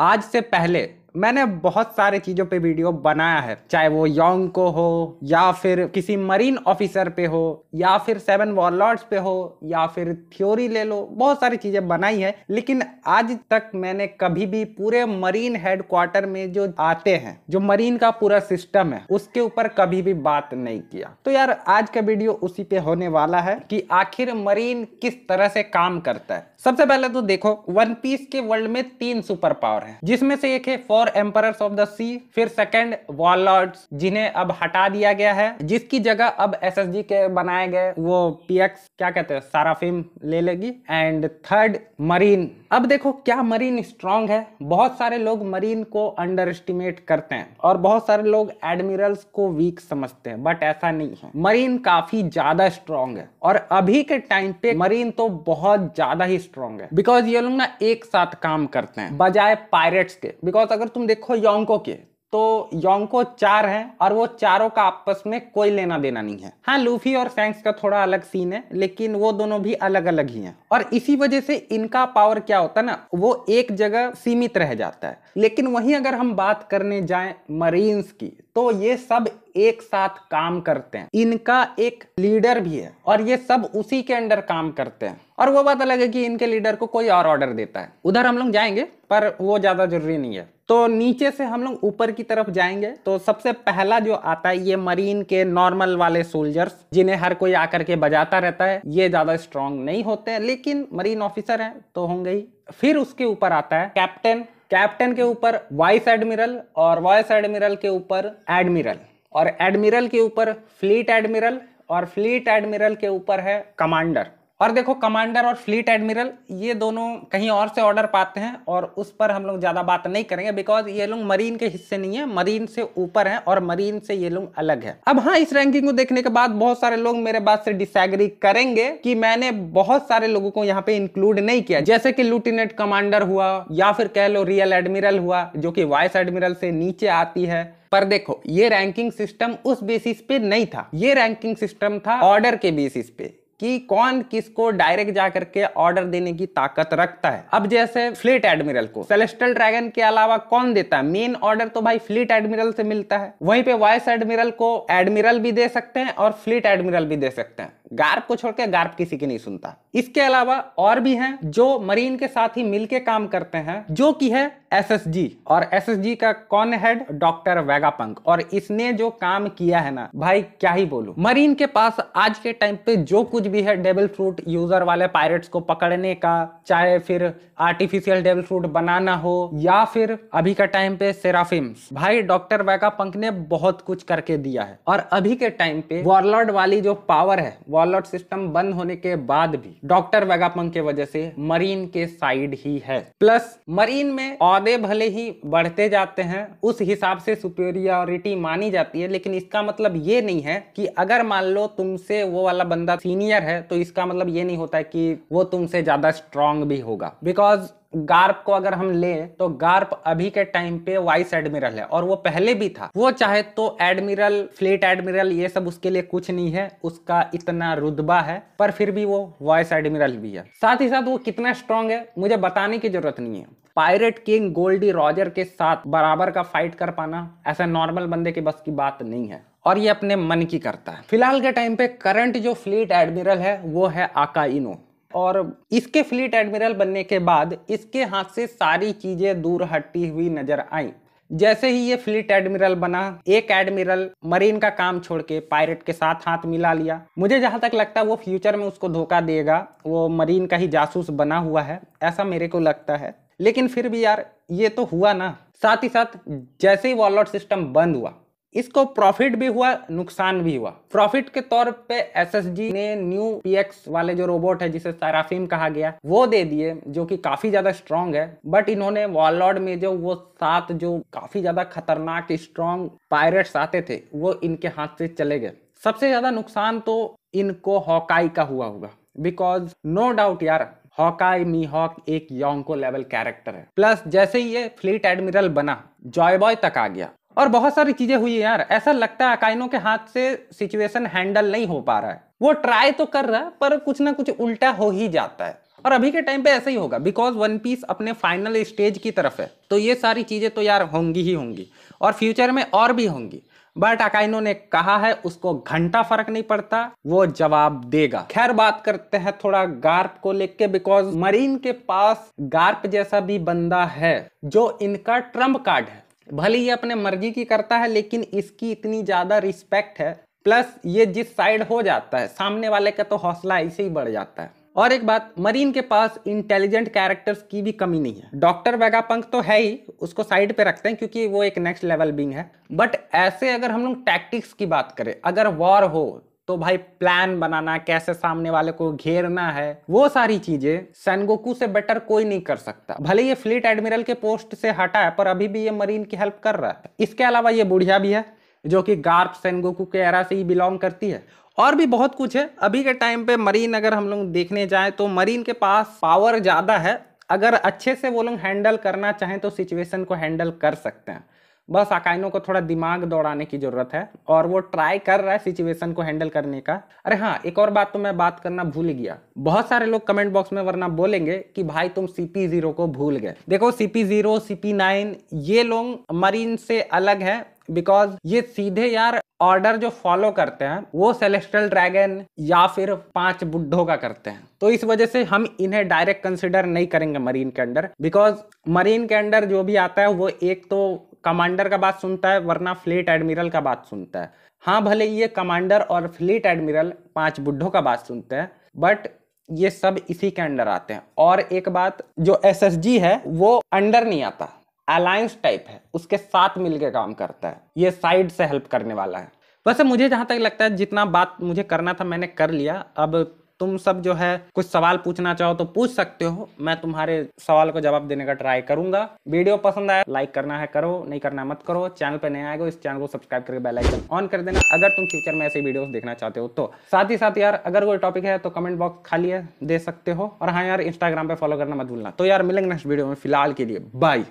आज से पहले मैंने बहुत सारे चीज़ों पे वीडियो बनाया है चाहे वो यौंग को हो या फिर किसी मरीन ऑफिसर पे हो या फिर सेवन वॉरलॉर्ड पे हो या फिर थ्योरी ले लो बहुत सारी चीज़ें बनाई है लेकिन आज तक मैंने कभी भी पूरे मरीन हेडक्वार्टर में जो आते हैं जो मरीन का पूरा सिस्टम है उसके ऊपर कभी भी बात नहीं किया तो यार आज का वीडियो उसी पे होने वाला है कि आखिर मरीन किस तरह से काम करता है सबसे पहले तो देखो वन पीस के वर्ल्ड में तीन सुपर पावर है जिसमें से एक है four four emperor of the sea फिर सेकेंड वॉलॉर्ड्स जिन्हें अब हटा दिया गया है जिसकी जगह अब एस के बनाए गए वो पीएक्स क्या कहते हैं साराफिम ले लेगी एंड थर्ड मरीन अब देखो क्या मरीन स्ट्रांग है बहुत सारे लोग मरीन को अंडर एस्टिमेट करते हैं और बहुत सारे लोग एडमिरल्स को वीक समझते हैं बट ऐसा नहीं है मरीन काफी ज्यादा स्ट्रांग है और अभी के टाइम पे मरीन तो बहुत ज्यादा ही स्ट्रांग है बिकॉज ये लोग ना एक साथ काम करते हैं बजाय पायरेट्स के बिकॉज अगर तुम देखो यौको के तो यौको चार हैं और वो चारों का आपस में कोई लेना देना नहीं है हाँ लूफी और सैंक्स का थोड़ा अलग सीन है लेकिन वो दोनों भी अलग अलग ही हैं और इसी वजह से इनका पावर क्या होता है ना वो एक जगह सीमित रह जाता है लेकिन वहीं अगर हम बात करने जाए मरीन्स की तो ये सब एक साथ काम करते हैं इनका एक लीडर भी है और ये सब उसी के अंडर काम करते हैं और वो बात अलग है कि इनके लीडर को कोई और ऑर्डर देता है उधर हम लोग जाएंगे पर वो ज्यादा जरूरी नहीं है तो नीचे से हम लोग ऊपर की तरफ जाएंगे तो सबसे पहला जो आता है ये मरीन के नॉर्मल वाले सोल्जर्स जिन्हें हर कोई आकर के बजाता रहता है ये ज्यादा स्ट्रांग नहीं होते हैं लेकिन मरीन ऑफिसर हैं तो होंगे ही फिर उसके ऊपर आता है कैप्टन कैप्टन के ऊपर वाइस एडमिरल और वाइस एडमिरल के ऊपर एडमिरल और एडमिरल के ऊपर फ्लीट एडमिरल और फ्लीट एडमिरल के ऊपर है कमांडर और देखो कमांडर और फ्लीट एडमिरल ये दोनों कहीं और से ऑर्डर पाते हैं और उस पर हम लोग ज़्यादा बात नहीं करेंगे बिकॉज ये लोग मरीन के हिस्से नहीं है मरीन से ऊपर हैं और मरीन से ये लोग अलग है अब हाँ इस रैंकिंग को देखने के बाद बहुत सारे लोग मेरे बात से डिसग्री करेंगे कि मैंने बहुत सारे लोगों को यहाँ पे इंक्लूड नहीं किया जैसे कि लूटिनेट कमांडर हुआ या फिर कह लो रियल एडमिरल हुआ जो कि वाइस एडमिरल से नीचे आती है पर देखो ये रैंकिंग सिस्टम उस बेसिस पे नहीं था ये रैंकिंग सिस्टम था ऑर्डर के बेसिस पे कि कौन किसको डायरेक्ट जा करके ऑर्डर देने की ताकत रखता है अब जैसे फ्लीट एडमिरल को सेलेस्टल ड्रैगन के अलावा कौन देता है मेन ऑर्डर तो भाई फ्लीट एडमिरल से मिलता है वहीं पे वाइस एडमिरल को एडमिरल भी दे सकते हैं और फ्लीट एडमिरल भी दे सकते हैं गार्प को छोड़कर गार्प किसी की नहीं सुनता इसके अलावा और भी हैं जो मरीन के साथ ही मिलके काम करते हैं जो कि है एसएसजी और एसएसजी का कौन हेड डॉक्टर वेगापंक और इसने जो काम किया है ना भाई क्या ही बोलू मरीन के पास आज के टाइम पे जो कुछ यूज भी है डेबल फ्रूट यूजर वाले पायरेट्स को पकड़ने का चाहे फिर आर्टिफिशियल डेबल फ्रूट बनाना हो या फिर अभी का टाइम पे सेराफिम्स भाई डॉक्टर वैका पंक ने बहुत कुछ करके दिया है और अभी के टाइम पे वॉरलॉर्ड वाली जो पावर है वॉरलॉर्ड सिस्टम बंद होने के बाद भी डॉक्टर वैगा पंक के वजह से मरीन के साइड ही है प्लस मरीन में औदे भले ही बढ़ते जाते हैं उस हिसाब से सुपेरियोरिटी मानी जाती है लेकिन इसका मतलब ये नहीं है कि अगर मान लो तुमसे वो वाला बंदा सीनियर सीनियर है तो इसका मतलब ये नहीं होता है कि वो तुमसे ज़्यादा स्ट्रांग भी होगा बिकॉज गार्प को अगर हम ले तो गार्प अभी के टाइम पे वाइस एडमिरल है और वो पहले भी था वो चाहे तो एडमिरल फ्लीट एडमिरल ये सब उसके लिए कुछ नहीं है उसका इतना रुतबा है पर फिर भी वो वाइस एडमिरल भी है साथ ही साथ वो कितना स्ट्रांग है मुझे बताने की जरूरत नहीं है पायरेट किंग गोल्डी रॉजर के साथ बराबर का फाइट कर पाना ऐसा नॉर्मल बंदे के बस की बात नहीं है और ये अपने मन की करता है फिलहाल के टाइम पे करंट जो फ्लीट एडमिरल है वो है आका इनो और इसके फ्लीट एडमिरल बनने के बाद इसके हाथ से सारी चीज़ें दूर हटी हुई नजर आई जैसे ही ये फ्लीट एडमिरल बना एक एडमिरल मरीन का काम छोड़ के पायरेट के साथ हाथ मिला लिया मुझे जहां तक लगता है वो फ्यूचर में उसको धोखा देगा वो मरीन का ही जासूस बना हुआ है ऐसा मेरे को लगता है लेकिन फिर भी यार ये तो हुआ ना साथ ही साथ जैसे ही वॉलआउट सिस्टम बंद हुआ इसको प्रॉफिट भी हुआ नुकसान भी हुआ प्रॉफिट के तौर पे एसएसजी ने न्यू पीएक्स वाले जो रोबोट है जिसे साराफिम कहा गया वो दे दिए जो कि काफी ज्यादा स्ट्रांग है बट इन्होंने वॉलॉर्ड में जो वो सात जो काफी ज्यादा खतरनाक स्ट्रांग पायरेट्स आते थे वो इनके हाथ से चले गए सबसे ज्यादा नुकसान तो इनको हॉकाई का हुआ होगा बिकॉज नो डाउट यार हॉकाई मी हॉक एक योंको लेवल कैरेक्टर है प्लस जैसे ही ये फ्लीट एडमिरल बना जॉयबॉय तक आ गया और बहुत सारी चीजें हुई यार ऐसा लगता है अकाइनों के हाथ से सिचुएशन हैंडल नहीं हो पा रहा है वो ट्राई तो कर रहा है पर कुछ ना कुछ उल्टा हो ही जाता है और अभी के टाइम पे ऐसा ही होगा बिकॉज वन पीस अपने फाइनल स्टेज की तरफ है तो ये सारी चीज़ें तो यार होंगी ही होंगी और फ्यूचर में और भी होंगी बट अकाइनो ने कहा है उसको घंटा फर्क नहीं पड़ता वो जवाब देगा खैर बात करते हैं थोड़ा गार्प को लेके बिकॉज मरीन के पास गार्प जैसा भी बंदा है जो इनका ट्रम्प कार्ड है भले ही अपने मर्जी की करता है लेकिन इसकी इतनी ज़्यादा रिस्पेक्ट है प्लस ये जिस साइड हो जाता है सामने वाले का तो हौसला ऐसे ही बढ़ जाता है और एक बात मरीन के पास इंटेलिजेंट कैरेक्टर्स की भी कमी नहीं है डॉक्टर वेगापंक तो है ही उसको साइड पे रखते हैं क्योंकि वो एक नेक्स्ट लेवल बींग है बट ऐसे अगर हम लोग टैक्टिक्स की बात करें अगर वॉर हो तो भाई प्लान बनाना कैसे सामने वाले को घेरना है वो सारी चीजें सैनगोकू से बेटर कोई नहीं कर सकता भले ये फ्लीट एडमिरल के पोस्ट से हटा है पर अभी भी ये मरीन की हेल्प कर रहा है इसके अलावा ये बुढ़िया भी है जो कि गार्प सैनगोकू के एरा से ही बिलोंग करती है और भी बहुत कुछ है अभी के टाइम पे मरीन अगर हम लोग देखने जाए तो मरीन के पास पावर ज़्यादा है अगर अच्छे से वो लोग हैंडल करना चाहें तो सिचुएशन को हैंडल कर सकते हैं बस अकाइनों को थोड़ा दिमाग दौड़ाने की ज़रूरत है और वो ट्राई कर रहा है सिचुएशन को हैंडल करने का अरे हाँ एक और बात तो मैं बात करना भूल गया बहुत सारे लोग कमेंट बॉक्स में वरना बोलेंगे कि भाई तुम सीपी जीरो को भूल गए देखो सीपी जीरो सीपी नाइन ये लोग मरीन से अलग है बिकॉज ये सीधे यार ऑर्डर जो फॉलो करते हैं वो सेलेस्ट्रल ड्रैगन या फिर पांच बुढो का करते हैं तो इस वजह से हम इन्हें डायरेक्ट कंसिडर नहीं करेंगे मरीन के अंडर बिकॉज मरीन के अंडर जो भी आता है वो एक तो कमांडर का बात सुनता है वरना फ्लीट एडमिरल का बात सुनता है हाँ भले ये कमांडर और फ्लीट एडमिरल पांच बुढ़ों का बात सुनते हैं बट ये सब इसी के अंडर आते हैं और एक बात जो एसएसजी है वो अंडर नहीं आता अलायंस टाइप है उसके साथ मिलके काम करता है ये साइड से हेल्प करने वाला है वैसे मुझे जहाँ तक लगता है जितना बात मुझे करना था मैंने कर लिया अब तुम सब जो है कुछ सवाल पूछना चाहो तो पूछ सकते हो मैं तुम्हारे सवाल को जवाब देने का ट्राई करूंगा वीडियो पसंद आया लाइक करना है करो नहीं करना मत करो चैनल पर नया आएगा इस चैनल को सब्सक्राइब करके बेलाइकन ऑन कर देना अगर तुम फ्यूचर में ऐसे वीडियोस देखना चाहते हो तो साथ ही साथ यार अगर कोई टॉपिक है तो कमेंट बॉक्स खाली है दे सकते हो और हाँ यार इंस्टाग्राम पे फॉलो करना मत भूलना तो यार मिलेंगे नेक्स्ट वीडियो में फिलहाल के लिए बाय